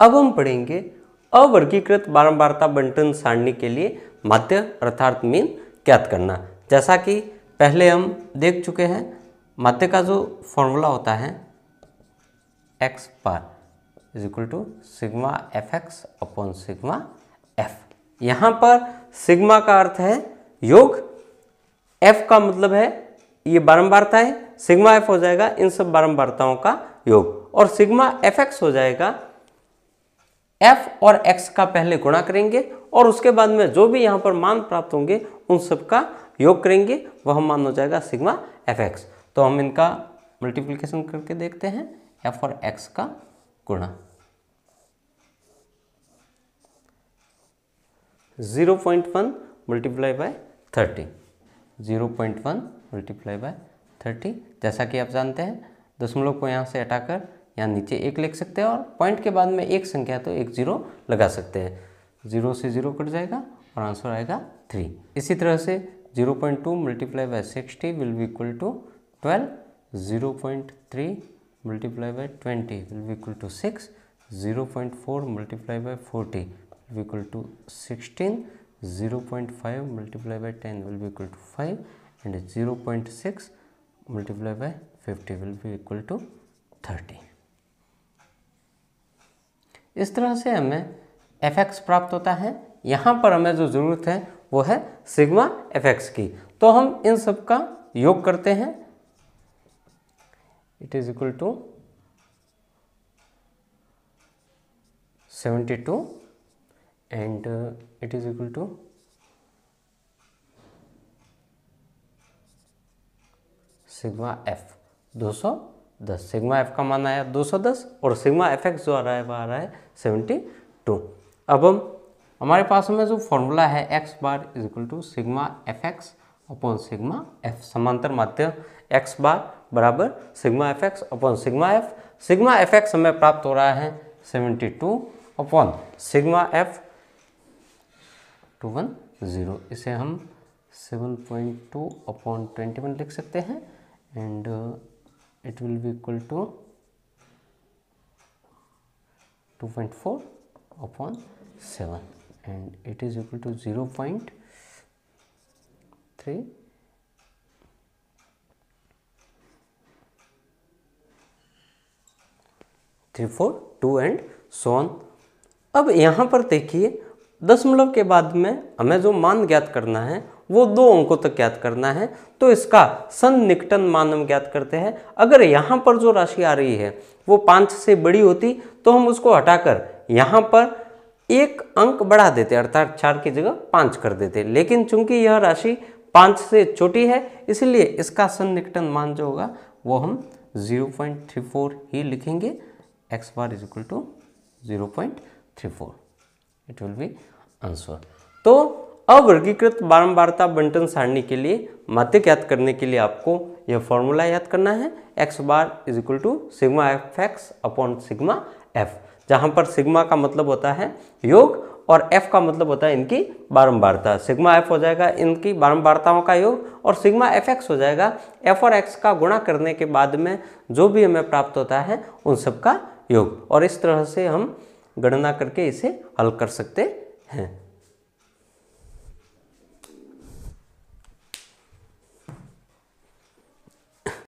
अब हम पढ़ेंगे अवर्गीकृत बारंबारता बंटन सारणी के लिए माध्य अर्थार्थ मीन ज्ञात करना जैसा कि पहले हम देख चुके हैं माध्य का जो फॉर्मूला होता है एक्स पर is equal to sigma F X upon sigma F यहाँ पर सिग्मा का अर्थ है योग एफ का मतलब है ये बारंबारता है सिग्मा एफ हो जाएगा इन सब बारंबारताओं का योग और सिग्मा एफ एक्स हो जाएगा एफ और एक्स का पहले गुणा करेंगे और उसके बाद में जो भी यहाँ पर मान प्राप्त होंगे उन सब का योग करेंगे वह मान हो जाएगा सिग्मा एफ एक्स तो हम इनका मल्टीप्लिकेशन करके देखते हैं एफ और एक्स का गुणा zero point one multiply by thirty zero point one multiply by thirty जैसा कि आप जानते हैं दशमलव को यहाँ से हटाकर यहाँ नीचे एक लिख सकते हैं और पॉइंट के बाद में एक संख्या तो एक जीरो लगा सकते हैं जीरो से जीरो कट जाएगा और आंसर आएगा थ्री इसी तरह से zero point two multiply by sixty will be equal to twelve zero point three multiply by twenty will be equal to six zero point four multiply by forty will be equal to sixteen zero point five multiply by ten will be equal to five and zero point six multiply by fifty will be equal to thirty इस तरह से हमें F x प्राप्त होता है यहाँ पर हमें जो ज़रूरत है वो है सिग्मा एफ एक्स की तो हम इन सब का योग करते हैं it is equal to seventy two and it is equal to sigma F दो सौ दस सिग्मा एफ का मान आया 210 और सिग्मा एफ एक्स जो आ रहा है वह आ रहा है 72 अब हम हमारे पास में जो फॉर्मूला है X bar is equal to sigma F X upon sigma F समांतर माध्य एक्स बार बराबर sigma F X upon sigma F sigma F X हमें प्राप्त हो रहा है 72 upon sigma F two one zero इसे हम 7.2 अपॉन वन लिख सकते हैं and it will be equal to 2.4 upon 7 and it is equal to 0 0.3 three four two and so on अब यहाँ पर देखिए दशमलव के बाद में हमें जो मान ज्ञात करना है वो दो अंकों तक ज्ञात करना है तो इसका सन्निकटन मान हम ज्ञात करते हैं अगर यहाँ पर जो राशि आ रही है वो पाँच से बड़ी होती तो हम उसको हटाकर यहाँ पर एक अंक बढ़ा देते अर्थात चार की जगह पाँच कर देते लेकिन चूंकि यह राशि पाँच से छोटी है इसलिए इसका सन्निकटन मान जो होगा वो हम 0.34 ही लिखेंगे X bar is equal to zero point three four it will be answer तो अवर्गीकृत बारंबारता बंटन सारणी के लिए माध्य ज्ञात करने के लिए आपको यह फॉर्मूला याद करना है X bar is equal to sigma F X upon sigma F जहाँ पर सिग्मा का मतलब होता है योग और एफ का मतलब होता है इनकी बारंबारता सिग्मा एफ हो जाएगा इनकी बारंबारताओं का योग और सिग्मा एफ एक्स हो जाएगा एफ और एक्स का गुणा करने के बाद में जो भी हमें प्राप्त होता है उन सब का योग और इस तरह से हम गणना करके इसे हल कर सकते हैं